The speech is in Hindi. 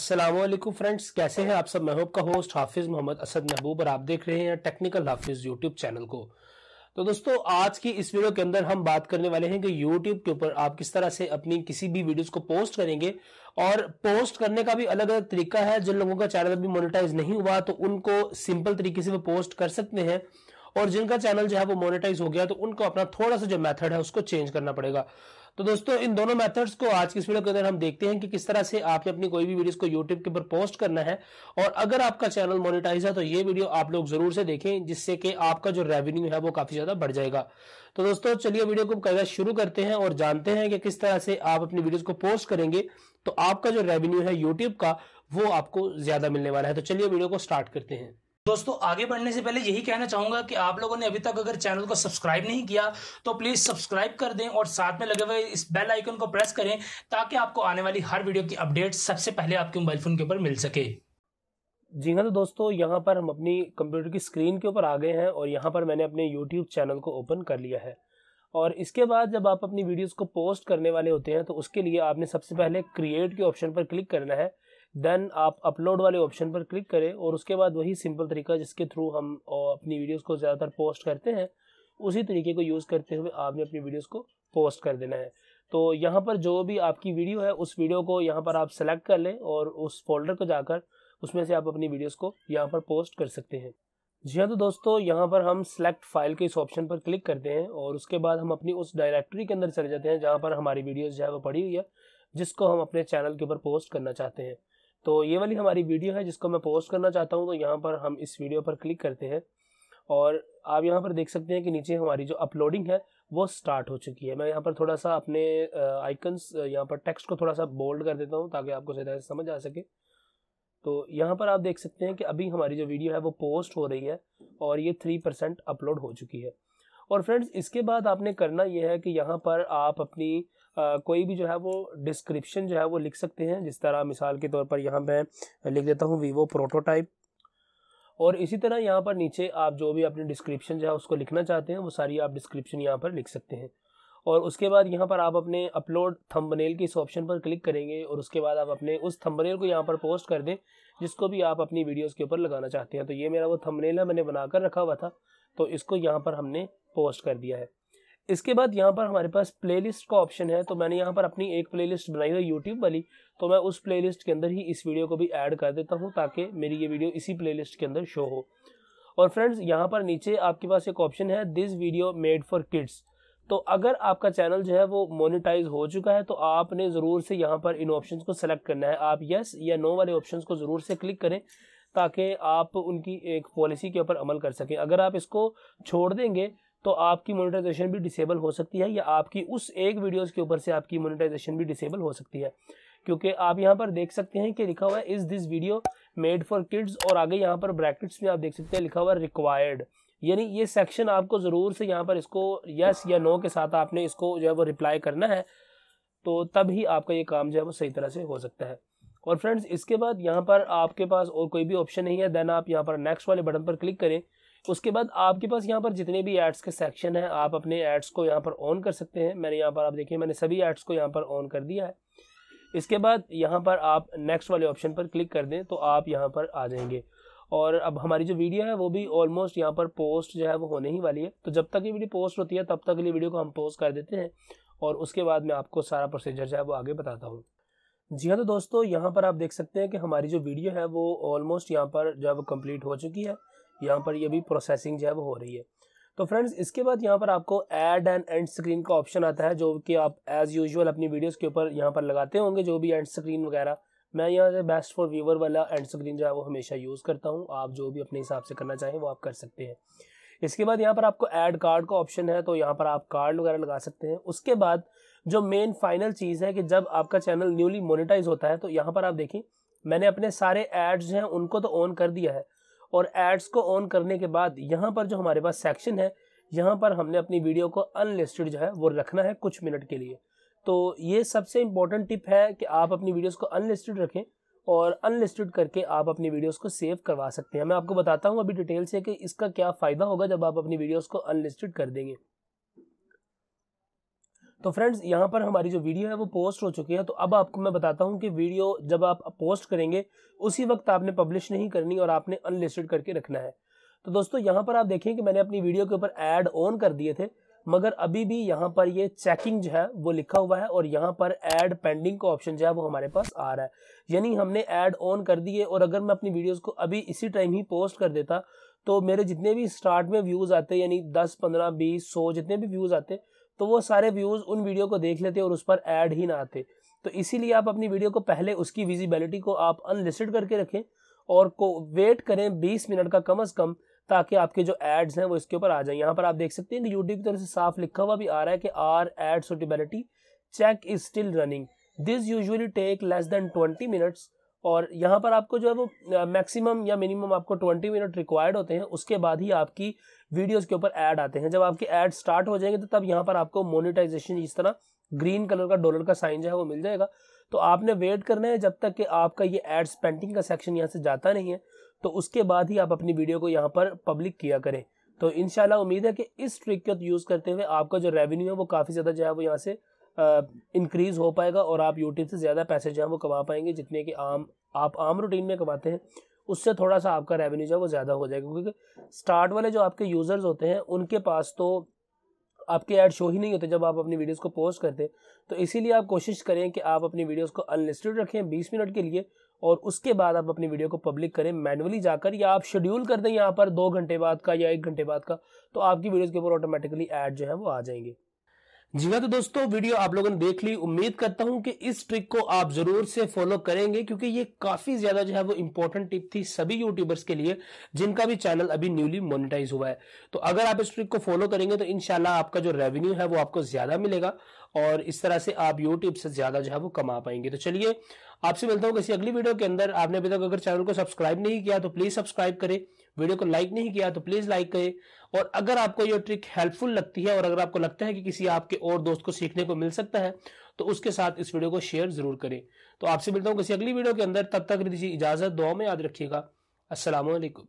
असलम फ्रेंड्स कैसे हैं आप सब महबूब का होस्ट हाफिज़ मोहम्मद असद महबूब और आप देख रहे हैं टेक्निकल हाफिज़ यूट्यूब चैनल को तो दोस्तों आज की इस वीडियो के अंदर हम बात करने वाले हैं कि यूट्यूब के ऊपर आप किस तरह से अपनी किसी भी वीडियोस को पोस्ट करेंगे और पोस्ट करने का भी अलग अलग तरीका है जिन लोगों का चैनल अभी मोनिटाइज नहीं हुआ तो उनको सिंपल तरीके से वो पोस्ट कर सकते हैं और जिनका चैनल जो है वो मोनेटाइज हो गया तो उनको अपना थोड़ा सा जो मेथड है उसको चेंज करना पड़ेगा तो दोस्तों इन दोनों मेथड्स को आज की इस वीडियो के अंदर हम देखते हैं कि किस तरह से आपने अपनी कोई भी वीडियोस को यूट्यूब के ऊपर पोस्ट करना है और अगर आपका चैनल मोनेटाइज है तो ये वीडियो आप लोग जरूर से देखें जिससे कि आपका जो रेवेन्यू है वो काफी ज्यादा बढ़ जाएगा तो दोस्तों चलिए वीडियो को करना शुरू करते हैं और जानते हैं कि किस तरह से आप अपनी वीडियोज को पोस्ट करेंगे तो आपका जो रेवेन्यू है यूट्यूब का वो आपको ज्यादा मिलने वाला है तो चलिए वीडियो को स्टार्ट करते हैं दोस्तों आगे बढ़ने से पहले यही कहना चाहूंगा कि आप लोगों ने अभी तक अगर चैनल को सब्सक्राइब नहीं किया तो प्लीज सब्सक्राइब कर दें और साथ में लगे हुए इस बेल आइकन को प्रेस करें ताकि आपको आने वाली हर वीडियो की अपडेट सबसे पहले आपके मोबाइल फोन के ऊपर मिल सके जी हाँ तो दोस्तों यहाँ पर हम अपनी कंप्यूटर की स्क्रीन के ऊपर आ गए हैं और यहाँ पर मैंने अपने यूट्यूब चैनल को ओपन कर लिया है और इसके बाद जब आप अपनी वीडियोस को पोस्ट करने वाले होते हैं तो उसके लिए आपने सबसे पहले क्रिएट के ऑप्शन पर क्लिक करना है देन आप अपलोड वाले ऑप्शन पर क्लिक करें और उसके बाद वही सिंपल तरीका जिसके थ्रू हम अपनी वीडियोस को ज़्यादातर पोस्ट करते हैं उसी तरीके को यूज़ करते हुए आपने अपनी वीडियोस को पोस्ट कर देना है तो यहाँ पर जो भी आपकी वीडियो है उस वीडियो को यहाँ पर आप सेलेक्ट कर लें और उस फोल्डर को जाकर उसमें से आप अपनी वीडियोज़ को यहाँ पर पोस्ट कर सकते हैं जी हाँ तो दोस्तों यहाँ पर हम सेलेक्ट फाइल के इस ऑप्शन पर क्लिक करते हैं और उसके बाद हम अपनी उस डायरेक्टरी के अंदर चले जाते हैं जहाँ पर हमारी वीडियोज जो है वो पड़ी हुई है जिसको हम अपने चैनल के ऊपर पोस्ट करना चाहते हैं तो ये वाली हमारी वीडियो है जिसको मैं पोस्ट करना चाहता हूँ तो यहाँ पर हम इस वीडियो पर क्लिक करते हैं और आप यहाँ पर देख सकते हैं कि नीचे हमारी जो अपलोडिंग है वो स्टार्ट हो चुकी है मैं यहाँ पर थोड़ा सा अपने आइकन्स यहाँ पर टेक्स्ट को थोड़ा सा बोल्ड कर देता हूँ ताकि आपको सीधा समझ आ सके तो यहाँ पर आप देख सकते हैं कि अभी हमारी जो वीडियो है वो पोस्ट हो रही है और ये थ्री परसेंट अपलोड हो चुकी है और फ्रेंड्स इसके बाद आपने करना ये है कि यहाँ पर आप अपनी आ, कोई भी जो है वो डिस्क्रिप्शन जो है वो लिख सकते हैं जिस तरह मिसाल के तौर पर यहाँ मैं लिख देता हूँ वीवो प्रोटोटाइप और इसी तरह यहाँ पर नीचे आप जो भी अपनी डिस्क्रिप्शन जो है उसको लिखना चाहते हैं वो सारी आप डिस्क्रिप्शन यहाँ पर लिख सकते हैं और उसके बाद यहाँ पर आप अपने अपलोड थंबनेल के इस ऑप्शन पर क्लिक करेंगे और उसके बाद आप अपने उस थंबनेल को यहाँ पर पोस्ट कर दें जिसको भी आप अपनी वीडियोस के ऊपर लगाना चाहते हैं तो ये मेरा वो थंबनेल है मैंने बनाकर रखा हुआ था तो इसको यहाँ पर हमने पोस्ट कर दिया है इसके बाद यहाँ पर हमारे पास प्लेलिस्ट का ऑप्शन है तो मैंने यहाँ पर अपनी एक प्लेलिस्ट बनाई है यूट्यूब वाली तो मैं उस प्लेलिस्ट के अंदर ही इस वीडियो को भी ऐड कर देता हूँ ताकि मेरी ये वीडियो इसी प्लेलिस्ट के अंदर शो हो और फ्रेंड्स यहाँ पर नीचे आपके पास एक ऑप्शन है this video made for kids तो अगर आपका चैनल जो है वो मोनिटाइज हो चुका है तो आपने ज़रूर से यहाँ पर इन ऑप्शंस को सेलेक्ट करना है आप यस या नो वाले ऑप्शंस को ज़रूर से क्लिक करें ताकि आप उनकी एक पॉलिसी के ऊपर अमल कर सकें अगर आप इसको छोड़ देंगे तो आपकी मोनेटाइजेशन भी डिसेबल हो सकती है या आपकी उस एक वीडियोज़ के ऊपर से आपकी मोनेटाइजेशन भी डिसेबल हो सकती है क्योंकि आप यहाँ पर देख सकते हैं कि लिखा हुआ है is this video made for kids और आगे यहाँ पर ब्रैकेट्स में आप देख सकते हैं लिखा हुआ है रिक्वायर्ड यानी ये सेक्शन आपको ज़रूर से यहाँ पर इसको यस या नो के साथ आपने इसको जो है वो रिप्लाई करना है तो तब ही आपका ये काम जो है वो सही तरह से हो सकता है और फ्रेंड्स इसके बाद यहाँ पर आपके पास और कोई भी ऑप्शन नहीं है देन आप यहाँ पर नेक्स्ट वाले बटन पर क्लिक करें उसके बाद आपके पास यहाँ पर जितने भी एड्स के सेक्शन हैं आप अपने एड्स को यहाँ पर ऑन कर सकते हैं मैंने यहाँ पर आप देखिए मैंने सभी एड्स को यहाँ पर ऑन कर दिया है इसके बाद यहाँ पर आप नेक्स्ट वाले ऑप्शन पर क्लिक कर दें तो आप यहाँ पर आ जाएंगे और अब हमारी जो वीडियो है वो भी ऑलमोस्ट यहाँ पर पोस्ट जो है वो होने ही वाली है तो जब तक ये वीडियो पोस्ट होती है तब तक ये वीडियो को हम पोस्ट कर देते हैं और उसके बाद मैं आपको सारा प्रोसीजर जो है वो आगे बताता हूँ जी हाँ तो दोस्तों यहाँ पर आप देख सकते हैं कि हमारी जो वीडियो है वो ऑलमोस्ट यहाँ पर जो है वो कम्प्लीट हो चुकी है यहाँ पर ये भी प्रोसेसिंग जो है वो हो रही है तो फ्रेंड्स इसके बाद यहाँ पर आपको एड एंड एंड स्क्रीन का ऑप्शन आता है जो कि आप एज यूजल अपनी वीडियोज़ के ऊपर यहाँ पर लगाते होंगे जो भी एंड स्क्रीन वगैरह मैं यहाँ से बेस्ट फॉर व्यूवर वाला एंड स्क्रीन जो है वो हमेशा यूज़ करता हूँ आप जो भी अपने हिसाब से करना चाहें वो आप कर सकते हैं इसके बाद यहाँ पर आपको ऐड कार्ड का ऑप्शन है तो यहाँ पर आप कार्ड वगैरह लगा सकते हैं उसके बाद जो मेन फाइनल चीज़ है कि जब आपका चैनल न्यूली मोनिटाइज होता है तो यहाँ पर आप देखें मैंने अपने सारे एड्स हैं उनको तो ऑन कर दिया है और एड्स को ऑन करने के बाद यहाँ पर जो हमारे पास सेक्शन है यहाँ पर हमने अपनी वीडियो को अनलिस्टेड जो है वो रखना है कुछ मिनट के लिए तो ये सबसे इम्पोर्टेंट टिप है कि आप अपनी वीडियोस को अनलिस्टेड रखें और अनलिस्टेड करके आप अपनी वीडियोस को सेव करवा सकते हैं मैं आपको बताता हूँ अभी डिटेल से कि इसका क्या फ़ायदा होगा जब आप अपनी वीडियोस को अनलिस्टेड कर देंगे तो फ्रेंड्स यहाँ पर हमारी जो वीडियो है वो पोस्ट हो चुकी है तो अब आपको मैं बताता हूँ कि वीडियो जब आप पोस्ट करेंगे उसी वक्त आपने पब्लिश नहीं करनी और आपने अनलिस्टेड करके रखना है तो दोस्तों यहाँ पर आप देखें कि मैंने अपनी वीडियो के ऊपर एड ऑन कर दिए थे मगर अभी भी यहाँ पर ये चेकिंग जो है वो लिखा हुआ है और यहाँ पर एड पेंडिंग का ऑप्शन जो है वो हमारे पास आ रहा है यानी हमने एड ऑन कर दिए और अगर मैं अपनी वीडियोस को अभी इसी टाइम ही पोस्ट कर देता तो मेरे जितने भी स्टार्ट में व्यूज़ आते यानी दस पंद्रह बीस सौ जितने भी व्यूज़ आते तो वो सारे व्यूज़ उन वीडियो को देख लेते और उस पर ऐड ही ना आते तो इसीलिए आप अपनी वीडियो को पहले उसकी विजिबिलिटी को आप अनलिस्टेड करके रखें और को वेट करें बीस मिनट का कम अज़ कम ताकि आपके जो एड्स हैं वो इसके ऊपर आ जाए यहाँ पर आप देख सकते हैं कि यूट्यूब की तरफ से साफ लिखा हुआ भी आ रहा है कि are ad suitability check is still running this usually take less than twenty minutes और यहाँ पर आपको जो है वो मैक्सिमम या मिनिमम आपको ट्वेंटी मिनट रिक्वायर्ड होते हैं उसके बाद ही आपकी वीडियोस के ऊपर ऐड आते हैं जब आपके ऐड स्टार्ट हो जाएंगे तो तब यहाँ पर आपको मोनिटाइजेशन इस तरह ग्रीन कलर का डॉलर का साइन जो है वो मिल जाएगा तो आपने वेट करना है जब तक कि आपका ये एड्स पेंटिंग का सेक्शन यहाँ से जाता नहीं है तो उसके बाद ही आप अपनी वीडियो को यहाँ पर पब्लिक किया करें तो इनशाला उम्मीद है कि इस ट्रिक को यूज़ करते हुए आपका जो रेवेन्यू है वो काफ़ी ज़्यादा जो है वो यहाँ से इंक्रीज़ हो पाएगा और आप यूट्यूब से ज़्यादा पैसे जो है वो कमा पाएंगे जितने कि आम आप आम रूटीन में कमाते हैं उससे थोड़ा सा आपका रेवेन्यू जो है वो ज़्यादा हो जाएगा क्योंकि स्टार्ट वाले जो आपके यूज़र्स होते हैं उनके पास तो आपके ऐड शो ही नहीं होते जब आप अपनी वीडियोस को पोस्ट करते तो इसीलिए आप कोशिश करें कि आप अपनी वीडियोस को अनलिस्टेड रखें बीस मिनट के लिए और उसके बाद आप अपनी वीडियो को पब्लिक करें मैनुअली जाकर या आप शेड्यूल कर दें यहाँ पर दो घंटे बाद का या एक घंटे बाद का तो आपकी वीडियोज़ के ऊपर ऑटोमेटिकली ऐड जो है वो आ जाएंगे जी हाँ तो दोस्तों वीडियो आप लोगों ने देख ली उम्मीद करता हूं कि इस ट्रिक को आप जरूर से फॉलो करेंगे क्योंकि ये काफी ज्यादा जो है वो इंपॉर्टेंट टिप थी सभी यूट्यूबर्स के लिए जिनका भी चैनल अभी न्यूली मोनिटाइज हुआ है तो अगर आप इस ट्रिक को फॉलो करेंगे तो इनशाला आपका जो रेवेन्यू है वो आपको ज्यादा मिलेगा और इस तरह से आप यूट्यूब से ज्यादा जो है वो कमा पाएंगे तो चलिए आपसे मिलता हूँ किसी अगली वीडियो के अंदर आपने अभी तक अगर चैनल को सब्सक्राइब नहीं किया तो प्लीज सब्सक्राइब करें वीडियो को लाइक नहीं किया तो प्लीज लाइक करें और अगर आपको ये ट्रिक हेल्पफुल लगती है और अगर आपको लगता है कि किसी आपके और दोस्त को सीखने को मिल सकता है तो उसके साथ इस वीडियो को शेयर जरूर करें तो आपसे मिलता हूँ किसी अगली वीडियो के अंदर तब तक दीजिए इजाजत दुआ में याद रखिएगा असलम